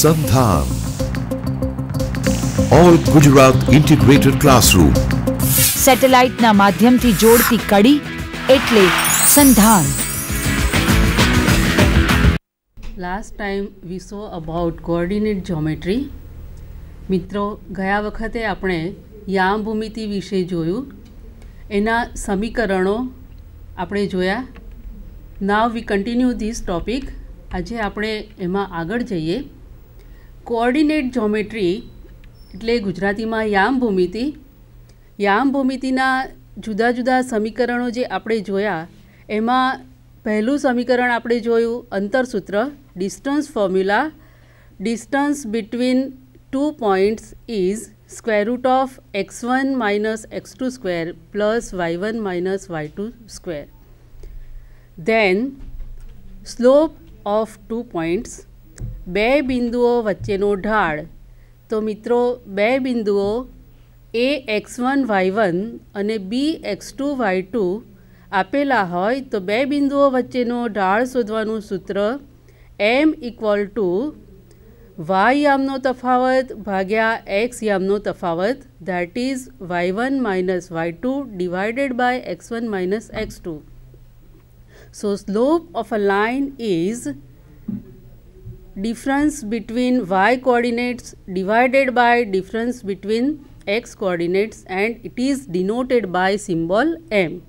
સંધાન all Gujarat integrated classroom સેટેલાઇટના માધ્યમથી જોડતી કડી એટલે Sandhan last time we saw about coordinate geometry મિત્રો ગયા વખતે આપણે યામ ભૂમિતિ વિશે જોયું એના સમીકરણો આપણે જોયા now we continue this topic આજે આપણે એમાં આગળ જઈએ કોઓર્ડિનેટ જ્યોમેટ્રી એટલે ગુજરાતીમાં યામ ભૂમિતિ યામ ભૂમિતિના જુદા જુદા સમીકરણો જે આપણે જોયા એમાં પહેલું સમીકરણ આપણે જોયું અંતરસૂત્ર distance formula distance between two points is square root of x one minus x two square plus y one minus y two square then slope of two points બે બિંદુઓ વચ્ચેનો ઢાળ તો મિત્રો બે બિંદુઓ A x one y one અને B x two y two આપેલા હોય તો બે બિંદુઓ વચ્ચેનો ઢાળ શોધવાનું સૂત્ર એમ ઇક્વલ ટુ વાય યામનો તફાવત ભાગ્યા એક્સ યામનો તફાવત that is y one minus y two divided by x one minus x two so slope of a line is difference between y coordinates divided by difference between x coordinates and it is denoted by symbol m.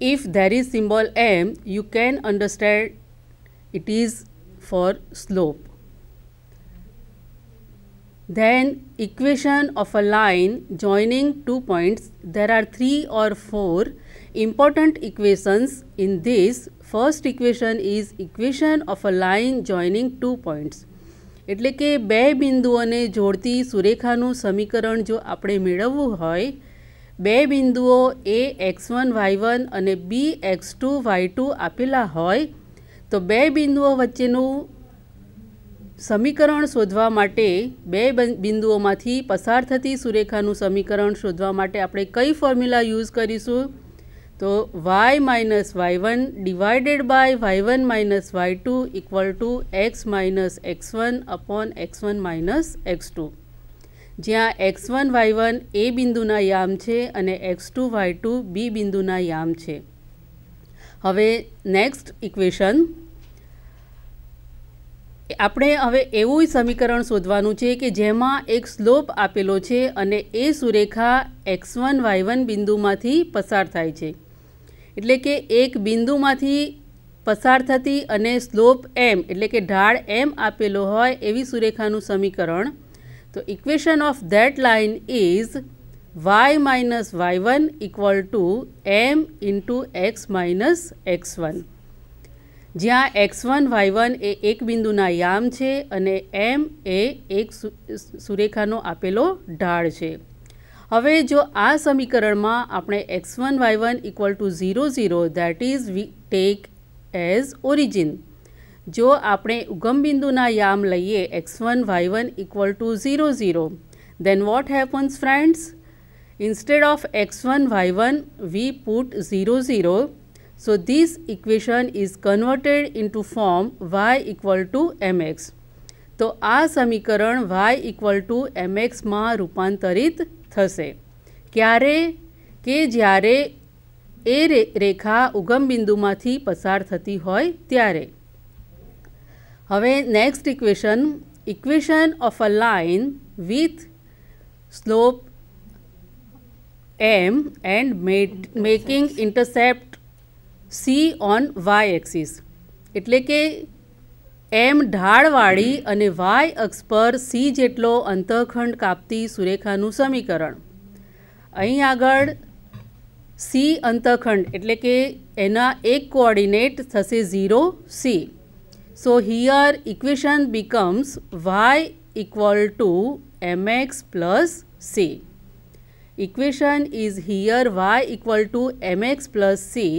If there is symbol m, you can understand it is for slope. Then equation of a line joining two points, there are three or four important equations in this first equation is equation of a line joining two points એટલે કે બે બિંદુઓને જોડતી સુરેખાનું સમીકરણ જો આપણે મેળવવું હોય બે બિંદુઓ A x one y one અને B x two y two આપેલા હોય તો બે બિંદુઓ વચ્ચેનું સમીકરણ શોધવા માટે બે બિંદુઓમાંથી પસાર થતી સુરેખાનું સમીકરણ શોધવા માટે આપણે કઈ ફોર્મ્યુલા યુઝ કરીશું તો y minus y one divided by y one minus y two equal to x minus x one upon x one minus x two જ્યાં x one y one A બિંદુના યામ છે અને x two y two B બિંદુના યામ છે હવે next equation આપણે હવે એવું સમીકરણ શોધવાનું છે કે જેમાં એક સ્લોપ આપેલો છે અને એ સુરેખા એક્સ વન વાય વન બિંદુમાંથી પસાર થાય છે એટલે કે એક બિંદુમાંથી પસાર થતી અને સ્લોપ એમ એટલે કે ઢાળ એમ આપેલો હોય એવી સુરેખાનું સમીકરણ તો equation of that line is y minus y one equal to m into x minus x one જ્યાં એક્સ વન વાય વન એ એક બિંદુના યામ છે અને એમ એ એક સુરેખાનો આપેલો ઢાળ છે હવે જો આ સમીકરણમાં આપણે x one y one equal to zero zero that is we take as origin જો આપણે ઉગમબિંદુના યામ લઈએ x one y one equal to zero zero then what happens friends instead of x1 y1 we put zero 0 so this equation is converted into form y equal to mx તો આ સમીકરણ y equal to એમએક્સમાં રૂપાંતરિત થશે ક્યારે કે જ્યારે એ રેખા ઉગમ બિંદુમાંથી પસાર થતી હોય ત્યારે હવે next equation equation of a line with slope m and making intercept c on y axis એટલે કે એમ ઢાળવાળી અને વાય અક્ષ પર સી જેટલો અંતઃખંડ કાપતી સુરેખાનું સમીકરણ અહીં આગળ સી અંતઃખંડ એટલે કે એના એક કોઓર્ડિનેટ થશે zero c so here equation becomes y equal to mx plus c equation is here y equal to mx plus c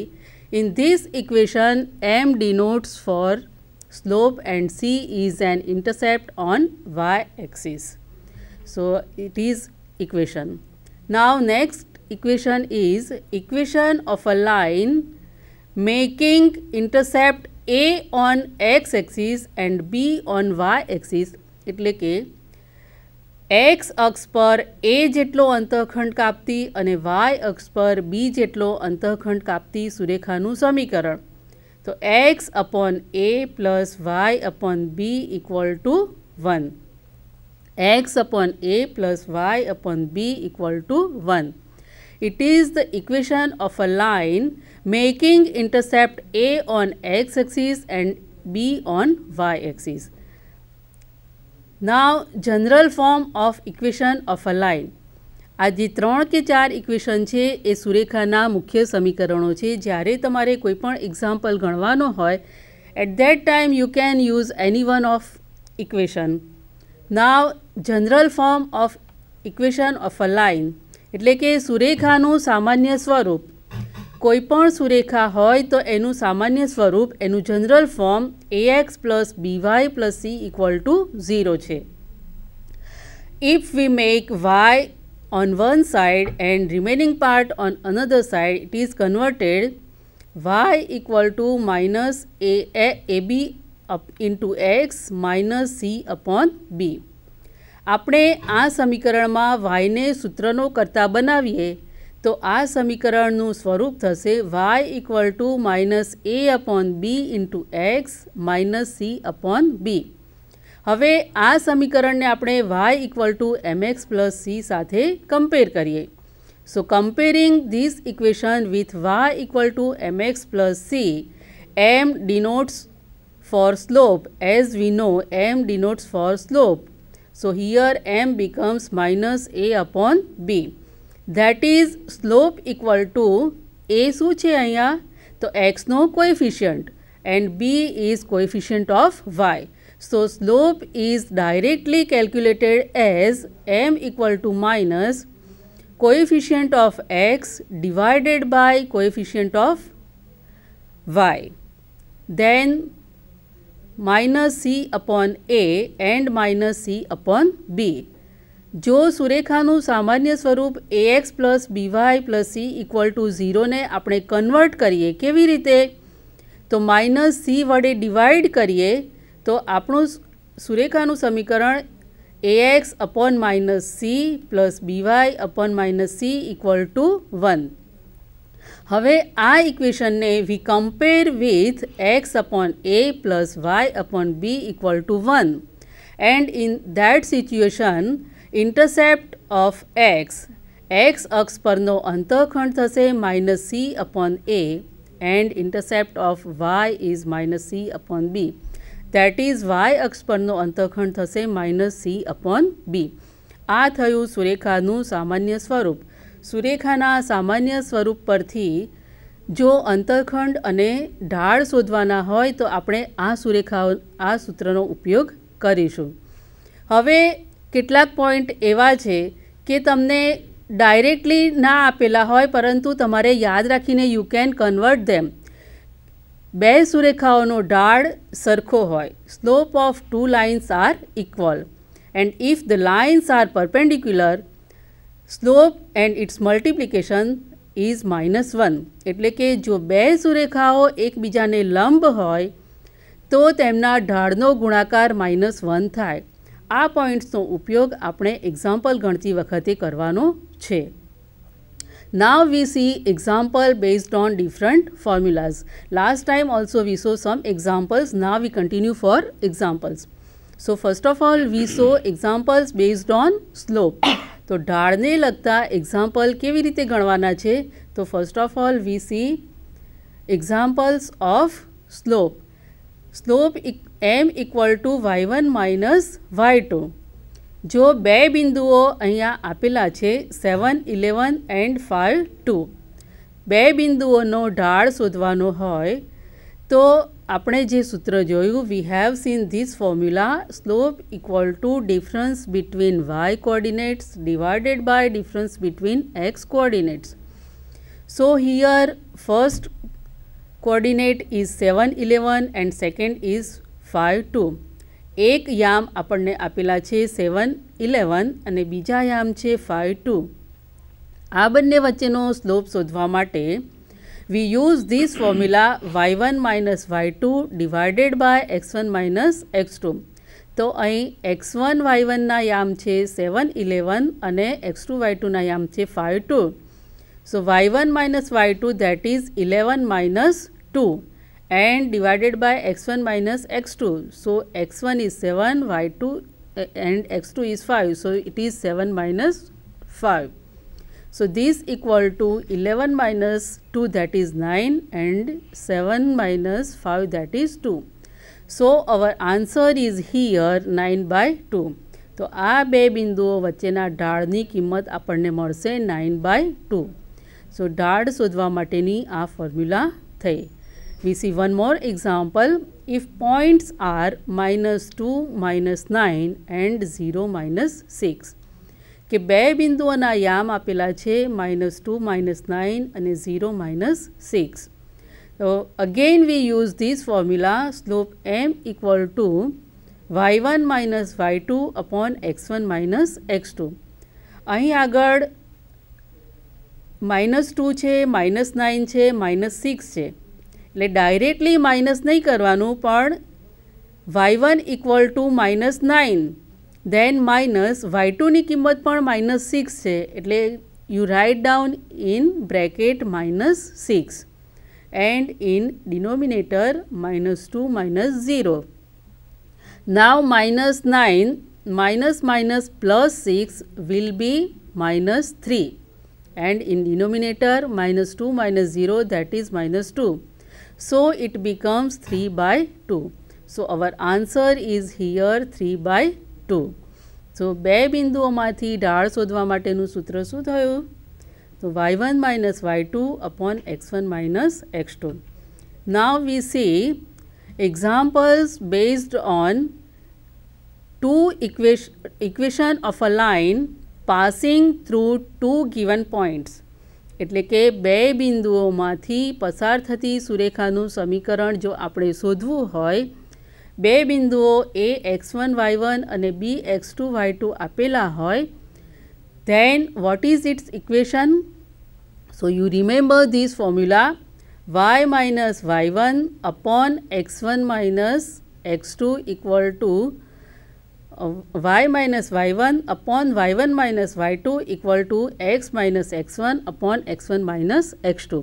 in this equation m denotes for slope and C is an intercept on y axis. So, it is equation. Now, next equation is equation of a line making intercept A on x axis and B on y axis એટલે કે x અક્ષ પર એ જેટલો અંતઃખંડ કાપતી અને Y અક્ષ પર બી જેટલો અંતઃખંડ કાપતી સુરેખાનું સમીકરણ So, x upon a plus y upon b equal to 1. x upon a plus y upon b equal to 1. It is the equation of a line making intercept a on x axis and b on y axis. Now, general form of equation of a line. આ જે ત્રણ કે ચાર equation છે એ સુરેખાના મુખ્ય સમીકરણો છે જ્યારે તમારે કોઈપણ એક્ઝામ્પલ ગણવાનો હોય at that time you can use any one of equation now general form of equation of a line એટલે કે સુરેખાનું સામાન્ય સ્વરૂપ કોઈપણ સુરેખા હોય તો એનું સામાન્ય સ્વરૂપ એનું general form a x plus b y plus c equal to zero છે if we make y on one side and remaining part on another side it is converted y equal to minus a, a, ab up into x minus c upon b આપણે આ સમીકરણમાં વાયને સૂત્રનો કરતા બનાવીએ તો આ સમીકરણનું સ્વરૂપ થશે y equal to minus a upon b into x minus c upon b હવે આ સમીકરણને આપણે y equal to mx plus c સાથે કમ્પેર કરીએ so comparing this equation with y equal to mx plus c m denotes for slope as we know m denotes for slope so here m becomes minus a upon b that is slope equal to a શું છે અહીંયા તો x નો coefficient and b is coefficient of y So slope is directly calculated as m equal to minus coefficient of x divided by coefficient of y. Then minus c upon a and minus c upon b જો સુરેખાનું સામાન્ય સ્વરૂપ a x plus b y plus c equal to ઝીરોને આપણે convert કરીએ કેવી રીતે તો માઇનસ સી વડે ડિવાઈડ કરીએ તો આપણું સુરેખાનું સમીકરણ a x upon minus c plus b y upon minus c equal to one હવે આ ઇક્વેશનને we compare with x upon a plus y upon b equal to one and in that situation intercept of x x અક્ષ પરનો અંતઃખંડ થશે minus c upon a and intercept of y is minus c upon b that is y અક્ષ પરનો અંતઃખંડ થશે minus c upon બી આ થયું સુરેખાનું સામાન્ય સ્વરૂપ સુરેખાના સામાન્ય સ્વરૂપ પરથી જો અંતઃખંડ અને ઢાળ શોધવાના હોય તો આપણે આ સુરેખા આ સૂત્રનો ઉપયોગ કરીશું હવે કેટલાક પોઈન્ટ એવા છે કે તમને ડાયરેક્ટલી ના આપેલા હોય પરંતુ તમારે યાદ રાખીને યુ કેન કન્વર્ટ ધેમ બે સુરેખાઓનો ઢાળ સરખો હોય slope of two lines are equal and if the lines are perpendicular slope and its multiplication is minus one એટલે કે જો બે સુરેખાઓ એકબીજાને લંબ હોય તો તેમના ઢાળનો ગુણાકાર માઇનસ વન થાય આ પોઈન્ટ્સનો ઉપયોગ આપણે એક્ઝામ્પલ ગણતી વખતે કરવાનો છે Now we see example based on different formulas. Last time also we saw some examples. Now we continue for examples. So first of all we saw examples based on slope. तो ઢાળને लगता example કેવી રીતે ગણવાના છે તો first of all we see examples of slope slope m equal y y one minus y જો બે બિંદુઓ અહીંયા આપેલા છે seven eleven and five two બે બિંદુઓનો ઢાળ શોધવાનો હોય તો આપણે જે સૂત્ર જોયું we have seen this formula slope equal to difference between y coordinates divided by difference between x coordinates so here first coordinate is seven eleven and second is five two એક યામ આપણને આપેલા છે સેવન ઇલેવન અને બીજા યામ છે five two આ બંને વચ્ચેનો સ્લોપ શોધવા માટે we use this formula y one minus y two divided by x one minus x two તો અહીં એક્સ વન વાય વનના યામ છે સેવન ઇલેવન અને એક્સ ટુ વાય ટુના યામ છે five two so y one minus y two that is eleven minus two and divided by x1 minus x2. So, x1 is 7, y2 uh, and x2 is 5. So, it is 7 minus 5. So, this equal to 11 minus 2 that is 9 and 7 minus 5 that is 2. So, our answer is here 9 by 2. તો આ બે બિંદુઓ વચ્ચેના ઢાળની કિંમત આપણને મળશે nine 9 by સો ઢાળ શોધવા માટેની આ ફોર્મ્યુલા થઈ we see one more example. If points are minus 2, minus 9 and 0, minus 6. કે બે બિંદુઓના યામ આપેલા છે માઇનસ ટુ માઇનસ નાઇન અને ઝીરો માઇનસ સિક્સ તો again we use this formula slope m equal to y one minus y two upon x one minus x two અહીં આગળ minus two છે માઇનસ નાઇન છે minus six છે એટલે directly minus નહીં કરવાનું પણ y one equal to minus nine then minus y ટુની કિંમત પણ માઇનસ સિક્સ છે એટલે you write down in bracket minus six and in denominator minus two minus zero now minus nine minus minus plus six will be minus three and in denominator minus two minus zero that is minus two So it becomes 3 by 2. So our answer is here 3 by 2. So be bindu omati dar sodva matenu sutra sudhayu. So y1 minus y2 upon x1 minus x2. Now we see examples based on two equation, equation of a line passing through two given points. એટલે કે બે બિંદુઓમાંથી પસાર થતી સુરેખાનું સમીકરણ જો આપણે શોધવું હોય બે બિંદુઓ A x one y one અને B x two y two આપેલા હોય then what is its equation so you remember this formula y minus y one upon x one minus x two equal to y minus y one upon y one minus y two equal to x minus x one upon x one minus x two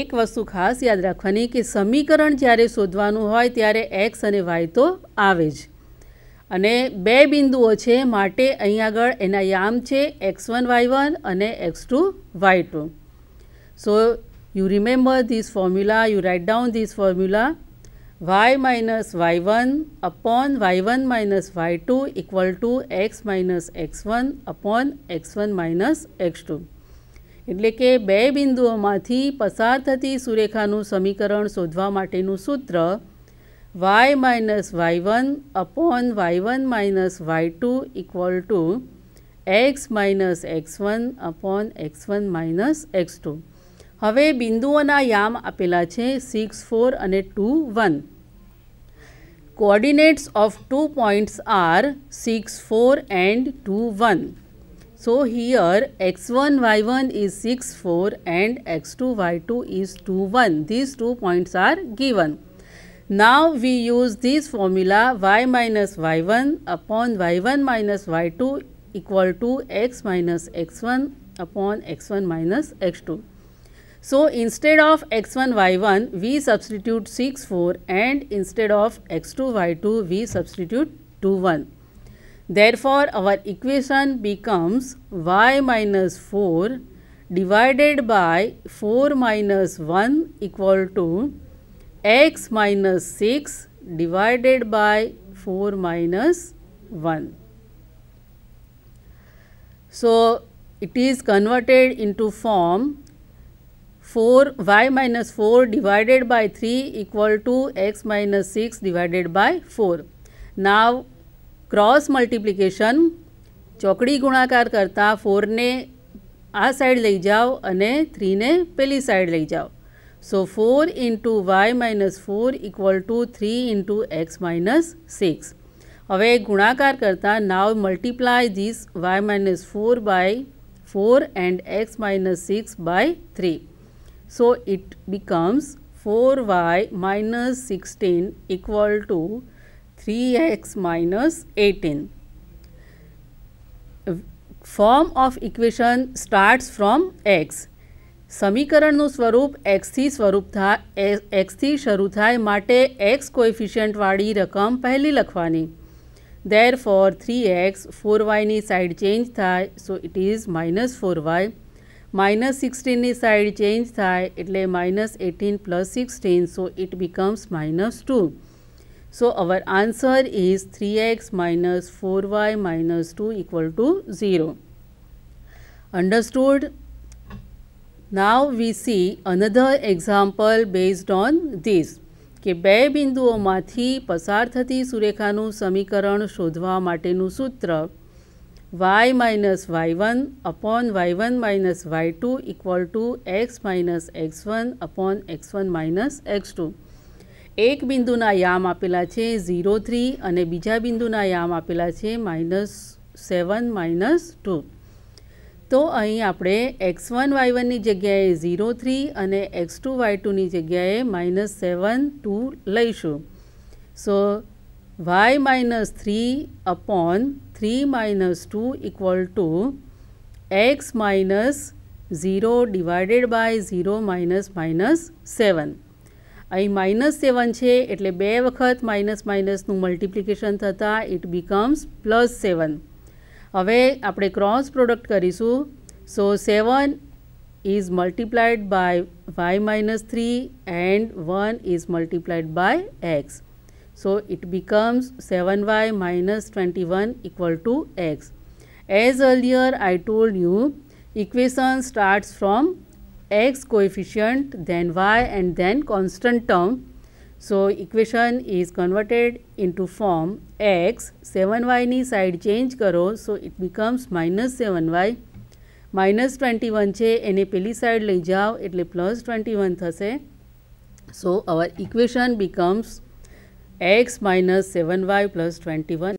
એક વસ્તુ ખાસ યાદ રાખવાની કે સમીકરણ જ્યારે શોધવાનું હોય ત્યારે એક્સ અને વાય તો આવે જ અને બે બિંદુઓ છે માટે અહીં આગળ એના યામ છે એક્સ વન વાય વન અને x two y two so you remember this formula you write down this formula y minus y one upon y one minus y two equal to x minus x one upon x one minus x two એટલે કે બે બિંદુઓમાંથી પસાર થતી સુરેખાનું સમીકરણ શોધવા માટેનું સૂત્ર y minus y one upon y one minus y two equal to x minus x one upon x one minus x two હવે બિંદુઓના યામ આપેલા છે સિક્સ ફોર અને two one coordinates of two points are six four and two one so here x one y one is six four and x two y two is two one this two points are given Now we use this formula y minus y1 upon y1 minus y2 equal to x minus x1 upon x1 minus x2. So, instead of x1 y1 we substitute 6 4 and instead of x2 y2 we substitute 2 1. Therefore, our equation becomes y minus 4 divided by 4 minus 1 equal to x minus 6 divided by 4 minus 1. So, it is converted into form four y minus four divided by 3 equal to x minus 6 divided by 4. Now cross multiplication ચોકડી ગુણાકાર કરતા ફોરને આ side લઈ જાઓ અને થ્રીને પેલી side લઈ જાઓ so four into y minus four equal to three into x minus six હવે ગુણાકાર કરતાં now multiply this y minus four by four and x minus six by three So, it becomes 4y minus 16 equal to 3x minus 18. Form of equation starts from x. Samikaranu swarup x thi swarup tha, x thi sharu thai mate x coefficient wadi rakam pahli lakhwani. Therefore, 3x, 4y ni side change thai, so it is minus 4y. Minus સિક્સટીનની side change થાય એટલે minus eighteen plus sixteen so it becomes minus two so our answer is three x minus four y minus two equal to zero understood now we see another example based on this કે બે બિંદુઓમાંથી પસાર થતી સુરેખાનું સમીકરણ શોધવા માટેનું સૂત્ર y minus y one upon y one minus y two equal to x minus x one upon x one minus x two એક બિંદુના યામ આપેલા છે ઝીરો થ્રી અને બીજા બિંદુના યામ આપેલા છે માઇનસ સેવન માઇનસ ટુ તો અહીં આપણે એક્સ વન વાય વનની જગ્યાએ ઝીરો થ્રી અને એક્સ ટુ વાય ટુની જગ્યાએ માઇનસ સેવન ટુ લઈશું so y minus three upon 3 minus 2 equal to x minus 0 divided by 0 minus minus 7 અહીં માઇનસ સેવન છે એટલે બે વખત માઇનસ માઇનસનું મલ્ટિપ્લિકેશન થતાં ઇટ બીકમ્સ પ્લસ સેવન હવે આપણે ક્રોસ પ્રોડક્ટ કરીશું so seven is multiplied by y minus three and one is multiplied by x so, it becomes 7y minus 21 equal to x. As earlier I told you, equation starts from x coefficient, then y and then constant term. So, equation is converted into form x 7y ni side change karo, so it becomes minus seven y minus twenty one che. Twenty one side le પેલી side લઈ જાઓ So our equation becomes x minus 7y plus 21